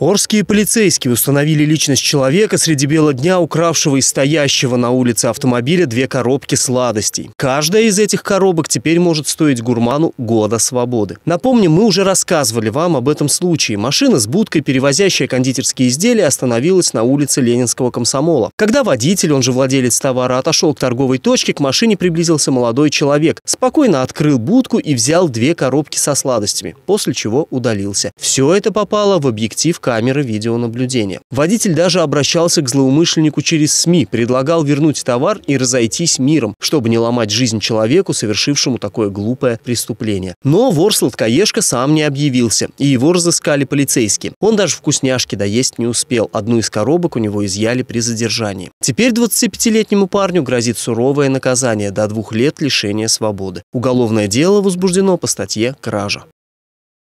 Орские полицейские установили личность человека среди бела дня, укравшего и стоящего на улице автомобиля две коробки сладостей. Каждая из этих коробок теперь может стоить гурману года свободы. Напомним, мы уже рассказывали вам об этом случае. Машина с будкой, перевозящая кондитерские изделия, остановилась на улице Ленинского комсомола. Когда водитель, он же владелец товара, отошел к торговой точке, к машине приблизился молодой человек. Спокойно открыл будку и взял две коробки со сладостями, после чего удалился. Все это попало в объектив камеры видеонаблюдения. Водитель даже обращался к злоумышленнику через СМИ, предлагал вернуть товар и разойтись миром, чтобы не ломать жизнь человеку, совершившему такое глупое преступление. Но вор-сладкоежка сам не объявился, и его разыскали полицейские. Он даже вкусняшки доесть не успел. Одну из коробок у него изъяли при задержании. Теперь 25-летнему парню грозит суровое наказание до двух лет лишения свободы. Уголовное дело возбуждено по статье «Кража».